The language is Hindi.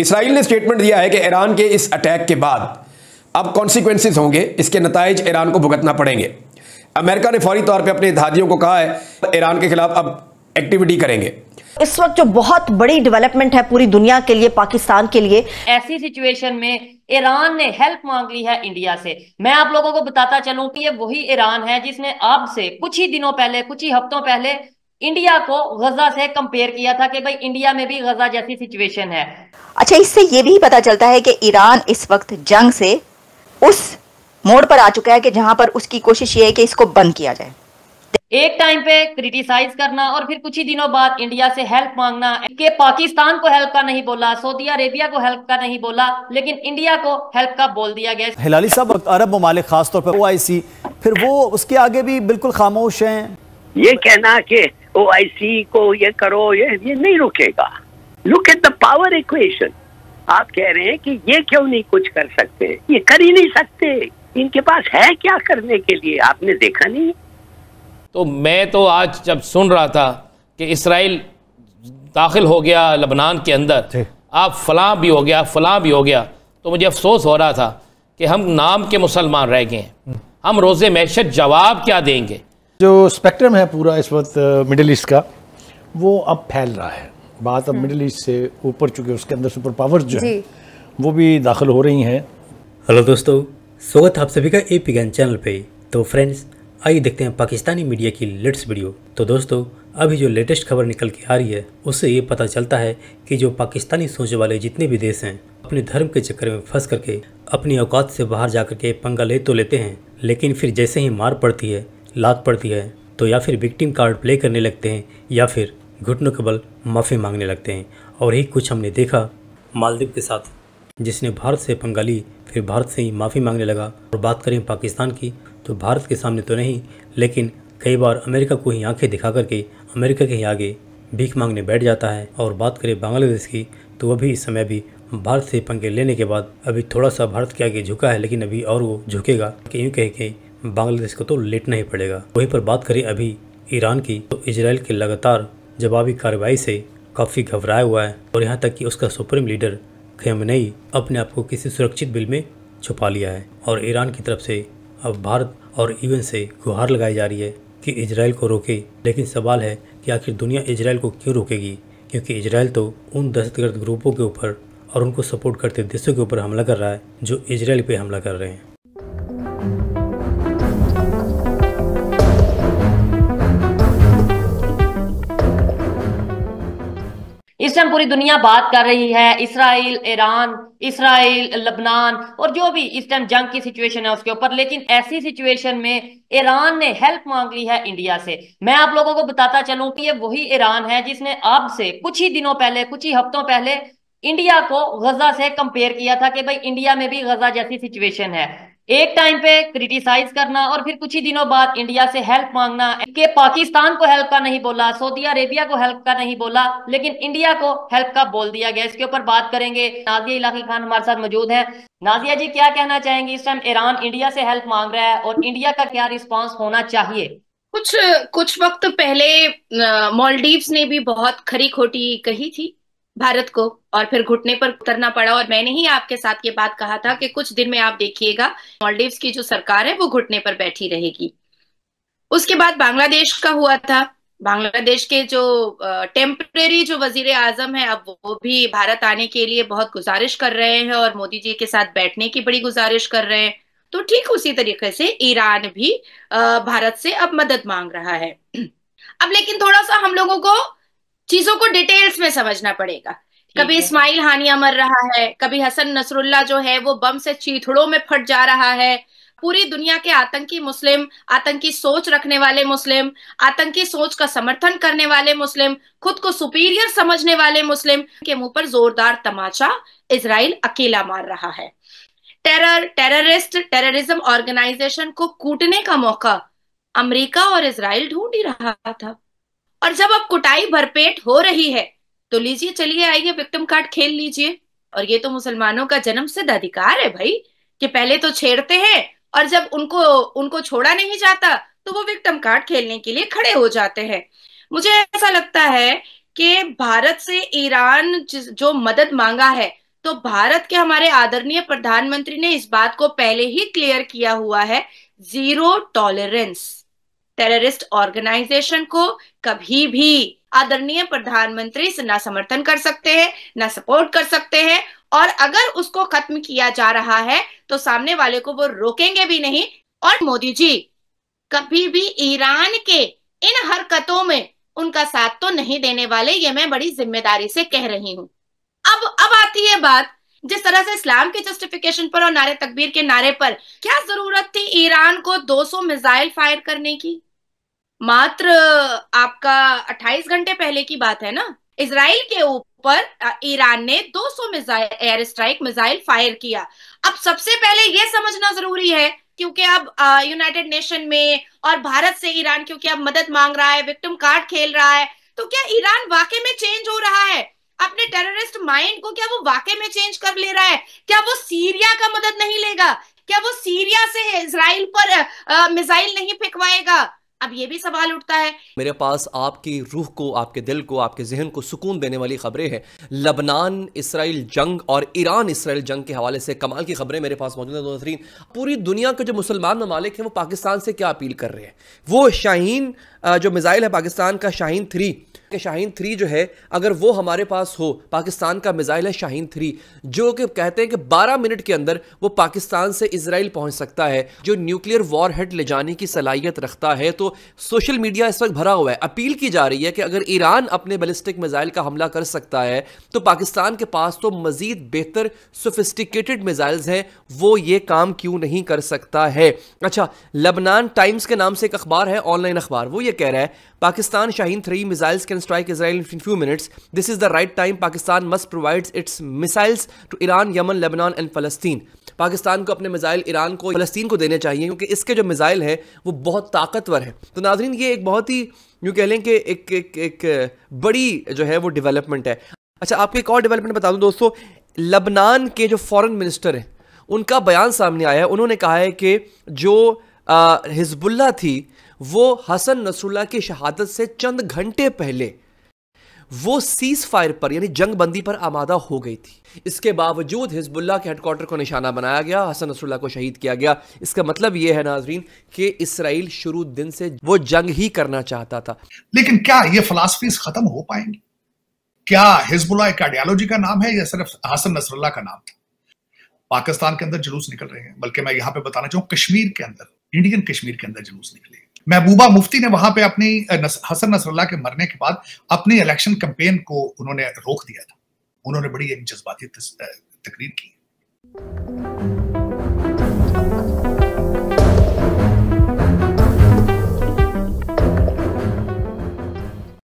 इसराइल ने स्टेटमेंट दिया है कि ईरान के इस अटैक के बाद अब कॉन्सिक्वेंसिस होंगे इसके नतज ईरान को भुगतना पड़ेंगे अमेरिका ने फौरी तौर पर अपने धादियों को कहा है ईरान के खिलाफ अब एक्टिविटी करेंगे इस वक्त जो बहुत बड़ी डेवलपमेंट है पूरी दुनिया के लिए पाकिस्तान के लिए ऐसी सिचुएशन में ईरान ने हेल्प मांग ली है इंडिया से मैं आप लोगों को बताता चलूं कि ये वही ईरान है जिसने अब से कुछ ही दिनों पहले कुछ ही हफ्तों पहले इंडिया को गजा से कंपेयर किया था कि भाई इंडिया में भी गजा जैसी सिचुएशन है अच्छा इससे ये भी पता चलता है कि ईरान इस वक्त जंग से उस मोड़ पर आ चुका है कि जहां पर उसकी कोशिश ये है कि इसको बंद किया जाए एक टाइम पे क्रिटिसाइज करना और फिर कुछ ही दिनों बाद इंडिया से हेल्प मांगना के पाकिस्तान को हेल्प का नहीं बोला सऊदी अरेबिया को हेल्प का नहीं बोला लेकिन इंडिया को हेल्प का बोल दिया गया हिलाली साहब अरब ममालिक खासतौर पर ओ फिर वो उसके आगे भी बिल्कुल खामोश हैं ये कहना कि ओ आई सी को ये करो ये ये नहीं रुकेगा look at the power equation आप कह रहे हैं कि ये क्यों नहीं कुछ कर सकते ये कर ही नहीं सकते इनके पास है क्या करने के लिए आपने देखा नहीं तो मैं तो आज जब सुन रहा था कि इसराइल दाखिल हो गया लबनान के अंदर आप फलां भी हो गया फलां भी हो गया तो मुझे अफसोस हो रहा था कि हम नाम के मुसलमान रह गए हम रोज़े मैशत जवाब क्या देंगे जो स्पेक्ट्रम है पूरा इस वक्त मिडिल uh, ईस्ट का वो अब फैल रहा है बात अब मिडिल हम्म। ईस्ट से ऊपर चुके उसके अंदर सुपर पावर्स जो है वो भी दाखिल हो रही हैं हेलो दोस्तों स्वागत है आप सभी का ए पी गैन चैनल पे तो फ्रेंड्स आइए देखते हैं पाकिस्तानी मीडिया की लेटेस्ट वीडियो तो दोस्तों अभी जो लेटेस्ट खबर निकल के आ रही है उससे ये पता चलता है कि जो पाकिस्तानी सोच वाले जितने भी देश हैं अपने धर्म के चक्कर में फंस करके अपनी औकात से बाहर जा करके पंगा ले तो लेते हैं लेकिन फिर जैसे ही मार पड़ती है लात पड़ती है तो या फिर विक्टिम कार्ड प्ले करने लगते हैं या फिर घुटनों के बल माफ़ी मांगने लगते हैं और यही कुछ हमने देखा मालदीव के साथ जिसने भारत से पंगा ली फिर भारत से ही माफ़ी मांगने लगा और बात करें पाकिस्तान की तो भारत के सामने तो नहीं लेकिन कई बार अमेरिका को ही आंखें दिखा करके अमेरिका के ही आगे भीख मांगने बैठ जाता है और बात करें बांग्लादेश की तो वह भी इस समय भी भारत से पंगे लेने के बाद अभी थोड़ा सा भारत के आगे झुका है लेकिन अभी और वो झुकेगा कि यूँ कह के बांग्लादेश को तो लेटना ही पड़ेगा वहीं पर बात करें अभी ईरान की तो इसराइल की लगातार जवाबी कार्रवाई से काफ़ी घबराया हुआ है और यहाँ तक कि उसका सुप्रीम लीडर खेमनई अपने आप को किसी सुरक्षित बिल में छुपा लिया है और ईरान की तरफ से अब भारत और यूएन से गुहार लगाई जा रही है कि इसराइल को रोके लेकिन सवाल है कि आखिर दुनिया इसराइल को क्यों रोकेगी क्योंकि इसराइल तो उन दहशतगर्द ग्रुपों के ऊपर और उनको सपोर्ट करते देशों के ऊपर हमला कर रहा है जो इसराइल पे हमला कर रहे हैं टाइम पूरी दुनिया बात कर रही है इसराइल ईरान इसराइल लबनान और जो भी इस टाइम जंग की सिचुएशन है उसके ऊपर लेकिन ऐसी सिचुएशन में ईरान ने हेल्प मांग ली है इंडिया से मैं आप लोगों को बताता चलूं कि ये वही ईरान है जिसने अब से कुछ ही दिनों पहले कुछ ही हफ्तों पहले इंडिया को गजा से कंपेयर किया था कि भाई इंडिया में भी गजा जैसी सिचुएशन है एक टाइम पे क्रिटिसाइज करना और फिर कुछ ही दिनों बाद इंडिया से हेल्प मांगना के पाकिस्तान को हेल्प का नहीं बोला सऊदी अरेबिया को हेल्प का नहीं बोला लेकिन इंडिया को हेल्प का बोल दिया गया इसके ऊपर बात करेंगे नाजिया इलाके खान हमारे साथ मौजूद है नाजिया जी क्या कहना चाहेंगी इस टाइम ईरान इंडिया से हेल्प मांग रहा है और इंडिया का क्या रिस्पॉन्स होना चाहिए कुछ कुछ वक्त पहले मॉलडीव्स ने भी बहुत खरी खोटी कही थी भारत को और फिर घुटने पर उतरना पड़ा और मैंने ही आपके साथ ये बात कहा था कि कुछ दिन में आप देखिएगा मॉलडीव की जो सरकार है वो घुटने पर बैठी रहेगी उसके बाद बांग्लादेश का हुआ था बांग्लादेश के जो टेम्परेरी जो वजीर आजम है अब वो भी भारत आने के लिए बहुत गुजारिश कर रहे हैं और मोदी जी के साथ बैठने की बड़ी गुजारिश कर रहे हैं तो ठीक उसी तरीके से ईरान भी भारत से अब मदद मांग रहा है अब लेकिन थोड़ा सा हम लोगों को चीजों को डिटेल्स में समझना पड़ेगा कभी इस्माइल हानिया मर रहा है कभी हसन नसरुल्ला जो है वो बम से चीथड़ों में फट जा रहा है पूरी दुनिया के आतंकी मुस्लिम आतंकी सोच रखने वाले मुस्लिम आतंकी सोच का समर्थन करने वाले मुस्लिम खुद को सुपीरियर समझने वाले मुस्लिम के मुंह पर जोरदार तमाचा इसराइल अकेला मार रहा है टेरर टेररिस्ट टेररिज्म ऑर्गेनाइजेशन को कूटने का मौका अमेरिका और इसराइल ढूंढ ही रहा था और जब अब कुटाई भरपेट हो रही है तो लीजिए चलिए आइए विक्टिम कार्ड खेल लीजिए और ये तो मुसलमानों का जन्म सिद्ध अधिकार है भाई कि पहले तो छेड़ते हैं और जब उनको उनको छोड़ा नहीं जाता तो वो विक्टिम कार्ड खेलने के लिए खड़े हो जाते हैं मुझे ऐसा लगता है कि भारत से ईरान जो मदद मांगा है तो भारत के हमारे आदरणीय प्रधानमंत्री ने इस बात को पहले ही क्लियर किया हुआ है जीरो टॉलरेंस टेररिस्ट ऑर्गेनाइजेशन को कभी भी आदरणीय प्रधानमंत्री से ना समर्थन कर सकते हैं ना सपोर्ट कर सकते हैं और अगर उसको खत्म किया जा रहा है तो सामने वाले को वो रोकेंगे भी नहीं और मोदी जी कभी भी ईरान के इन हरकतों में उनका साथ तो नहीं देने वाले ये मैं बड़ी जिम्मेदारी से कह रही हूं अब अब आती है बात जिस तरह से इस्लाम के जस्टिफिकेशन पर और नारे तकबीर के नारे पर क्या जरूरत थी ईरान को 200 मिसाइल फायर करने की मात्र आपका 28 घंटे पहले की बात है ना इसराइल के ऊपर ईरान ने 200 missile air strike missile fire किया अब सबसे पहले यह समझना जरूरी है क्योंकि अब यूनाइटेड नेशन में और भारत से ईरान क्योंकि अब मदद मांग रहा है विक्टिम कार्ड खेल रहा है तो क्या ईरान वाकई में चेंज हो रहा है अपने टेररिस्ट माइंड को क्या वो वाकई में चेंज कर ले रहा है क्या वो सीरिया का मदद नहीं लेगा क्या वो सीरिया से इसराइल पर मिसाइल नहीं फेंकवाएगा अब ये भी सवाल उठता है मेरे पास आपकी रूह को आपके दिल को आपके जहन को सुकून देने वाली खबरें हैं लबनान इसराइल जंग और ईरान इसराइल जंग के हवाले से कमाल की खबरें मेरे पास मौजूद है पूरी दुनिया के जो मुसलमान ममालिक हैं वो पाकिस्तान से क्या अपील कर रहे हैं वो शाहीन जो मिज़ाइल है पाकिस्तान का शाहीन थ्री कि शाहीन थ्री जो है अगर वो हमारे पास हो पाकिस्तान का मिज़ाइल है शाहीन थ्री जो कि कहते हैं कि 12 मिनट के अंदर वो पाकिस्तान से इसराइल पहुंच सकता है जो न्यूक्लियर वॉर हेड ले जाने की सलाहियत रखता है तो सोशल मीडिया इस वक्त भरा हुआ है अपील की जा रही है कि अगर ईरान अपने बलिस्टिक मिज़ाइल का हमला कर सकता है तो पाकिस्तान के पास तो मज़ीद बेहतर सोफिस्टिकेटेड मिज़ाइल्स हैं वो ये काम क्यों नहीं कर सकता है अच्छा लबनान टाइम्स के नाम से एक अखबार है ऑनलाइन अखबार वो ये कह रहा है पाकिस्तान शाहीन थ्री मिज़ाइल्स के can strike Israel in a few minutes. This is the right time Pakistan must provide its missiles to Iran, Yemen, Lebanon and Palestine. Pakistan को अपने मिसाइल ईरान को फलस्तीन को देने चाहिए क्योंकि इसके जो मिसाइल हैं वो बहुत ताकतवर हैं तो नाजरीन ये एक बहुत ही यूँ कह लें कि एक, एक, एक बड़ी जो है वो डेवलपमेंट है अच्छा आपको एक और डेवलपमेंट बता दूँ दोस्तों लबनान के जो फॉरेन मिनिस्टर हैं उनका बयान सामने आया है उन्होंने कहा है कि जो हिजबुल्ला थी वो हसन नसरुल्ला की शहादत से चंद घंटे पहले वो सीज फायर पर यानी जंग बंदी पर आमादा हो गई थी इसके बावजूद हिजबुल्ला के हेडक्वार्टर को निशाना बनाया गया हसन नसरुल्ला को शहीद किया गया इसका मतलब ये है नाजरीन कि इसराइल शुरू दिन से वो जंग ही करना चाहता था लेकिन क्या ये फिलासफीज खत्म हो पाएंगी क्या हिजबुल्ला एक आइडियालॉजी का नाम है या सिर्फ हसन नसरुल्ला का नाम था पाकिस्तान के अंदर जुलूस निकल रहे हैं बल्कि मैं यहां पे बताना चाहूँ कश्मीर के अंदर इंडियन कश्मीर के अंदर जुलूस निकले महबूबा मुफ्ती ने वहां पे अपनी हसन नसरल्ला के मरने के बाद अपनी इलेक्शन कैंपेन को उन्होंने रोक दिया था उन्होंने बड़ी एक जज्बाती तकरीर की